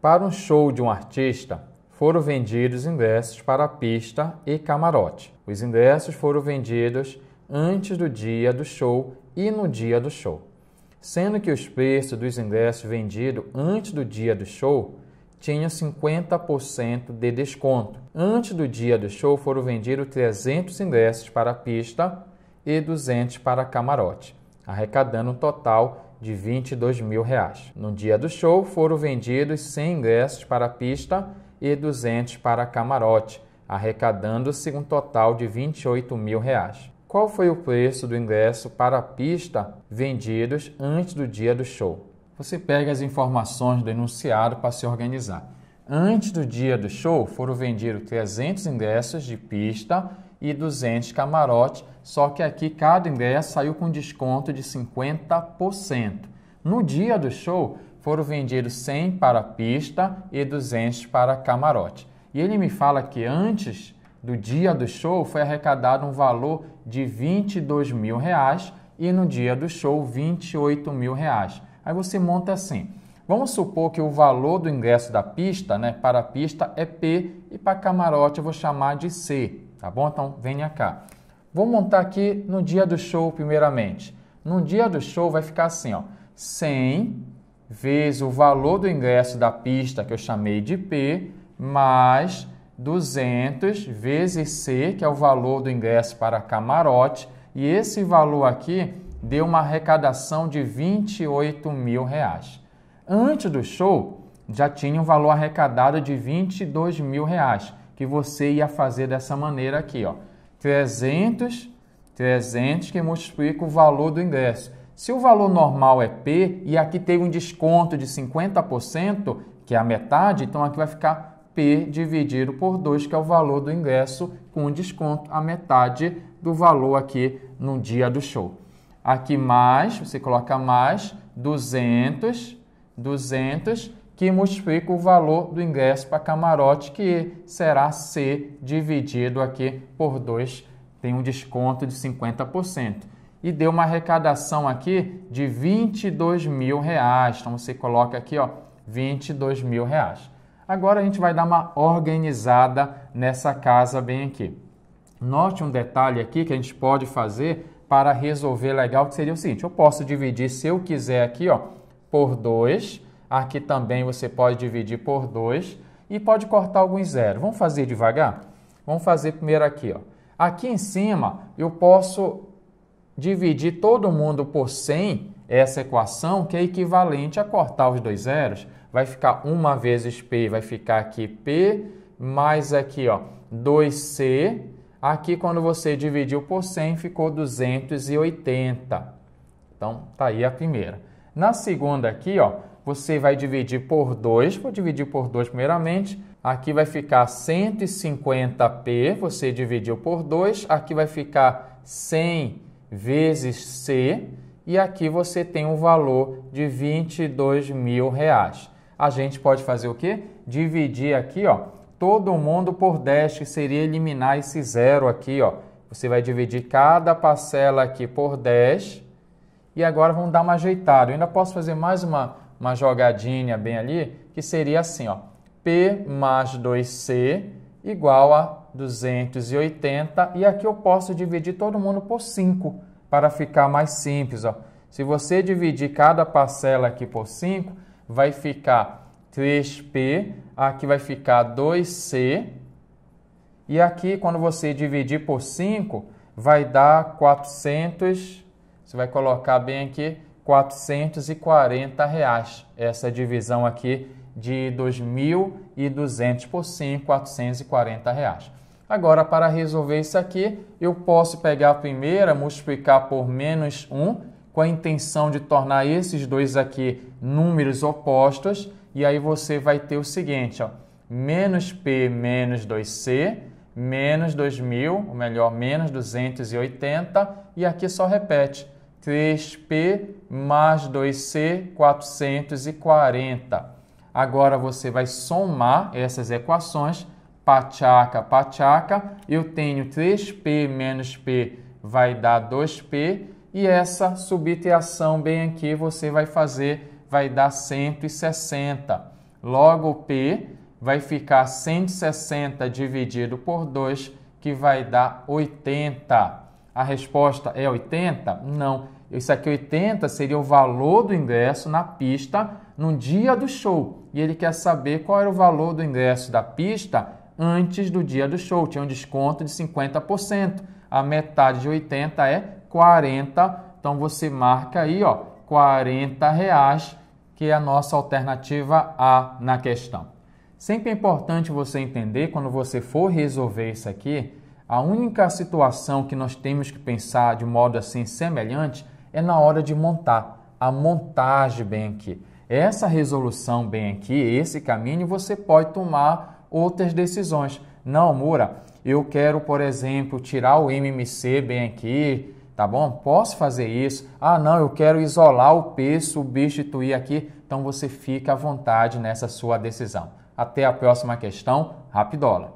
Para um show de um artista, foram vendidos ingressos para a pista e camarote. Os ingressos foram vendidos antes do dia do show e no dia do show, sendo que os preços dos ingressos vendidos antes do dia do show tinham 50% de desconto. Antes do dia do show foram vendidos 300 ingressos para a pista e 200 para camarote, arrecadando um total de 22 mil reais. No dia do show foram vendidos 100 ingressos para a pista e 200 para camarote, arrecadando-se um total de 28 mil reais. Qual foi o preço do ingresso para a pista vendidos antes do dia do show? Você pega as informações do enunciado para se organizar. Antes do dia do show foram vendidos 300 ingressos de pista e 200 camarote, só que aqui cada ingresso saiu com desconto de 50%. No dia do show, foram vendidos 100 para pista e 200 para camarote. E ele me fala que antes do dia do show foi arrecadado um valor de 22 mil reais e no dia do show 28 mil reais. Aí você monta assim. Vamos supor que o valor do ingresso da pista, né, para a pista é P e para camarote eu vou chamar de C tá bom? Então venha cá. Vou montar aqui no dia do show primeiramente. No dia do show vai ficar assim, ó, 100 vezes o valor do ingresso da pista que eu chamei de P mais 200 vezes C, que é o valor do ingresso para camarote, e esse valor aqui deu uma arrecadação de 28 mil reais. Antes do show, já tinha um valor arrecadado de 22 mil reais que você ia fazer dessa maneira aqui, ó. 300, 300 que multiplica o valor do ingresso. Se o valor normal é P e aqui teve um desconto de 50%, que é a metade, então aqui vai ficar P dividido por 2, que é o valor do ingresso, com desconto a metade do valor aqui no dia do show. Aqui mais, você coloca mais 200, 200 que multiplica o valor do ingresso para camarote, que será C dividido aqui por 2, tem um desconto de 50%. E deu uma arrecadação aqui de 22 mil reais. Então você coloca aqui, ó, 22 mil reais. Agora a gente vai dar uma organizada nessa casa bem aqui. Note um detalhe aqui que a gente pode fazer para resolver legal, que seria o seguinte, eu posso dividir, se eu quiser aqui, ó, por 2, Aqui também você pode dividir por 2 e pode cortar alguns zeros. Vamos fazer devagar? Vamos fazer primeiro aqui. Ó. Aqui em cima eu posso dividir todo mundo por 100, essa equação que é equivalente a cortar os dois zeros. Vai ficar 1 vezes P, vai ficar aqui P, mais aqui ó, 2C. Aqui quando você dividiu por 100 ficou 280. Então tá aí a primeira. Na segunda aqui, ó, você vai dividir por 2, vou dividir por 2 primeiramente, aqui vai ficar 150p, você dividiu por 2, aqui vai ficar 100 vezes C, e aqui você tem um valor de 22 mil reais. A gente pode fazer o quê? Dividir aqui, ó, todo mundo por 10, que seria eliminar esse zero aqui, ó. Você vai dividir cada parcela aqui por 10. E agora vamos dar uma ajeitada. Eu ainda posso fazer mais uma uma jogadinha bem ali, que seria assim, ó, P mais 2C igual a 280, e aqui eu posso dividir todo mundo por 5, para ficar mais simples, ó. Se você dividir cada parcela aqui por 5, vai ficar 3P, aqui vai ficar 2C, e aqui quando você dividir por 5, vai dar 400, você vai colocar bem aqui, 440 reais. Essa divisão aqui de 2.200 por 5, 440 reais. Agora, para resolver isso aqui, eu posso pegar a primeira, multiplicar por menos 1, com a intenção de tornar esses dois aqui números opostos, e aí você vai ter o seguinte, ó, menos P menos 2C, menos 2.000, ou melhor, menos 280, e aqui só repete, 3P mais 2C, 440. Agora você vai somar essas equações, pachaca, pachaca. Eu tenho 3P menos P vai dar 2P. E essa subtração bem aqui você vai fazer, vai dar 160. Logo, P vai ficar 160 dividido por 2, que vai dar 80. A resposta é 80? Não isso aqui 80 seria o valor do ingresso na pista no dia do show. E ele quer saber qual era o valor do ingresso da pista antes do dia do show. Tinha um desconto de 50%. A metade de 80 é 40. Então você marca aí, ó, 40 reais, que é a nossa alternativa A na questão. Sempre é importante você entender quando você for resolver isso aqui, a única situação que nós temos que pensar de modo assim semelhante é na hora de montar, a montagem bem aqui. Essa resolução bem aqui, esse caminho, você pode tomar outras decisões. Não, Mura, eu quero, por exemplo, tirar o MMC bem aqui, tá bom? Posso fazer isso? Ah, não, eu quero isolar o P, substituir aqui. Então você fica à vontade nessa sua decisão. Até a próxima questão, Rapidola.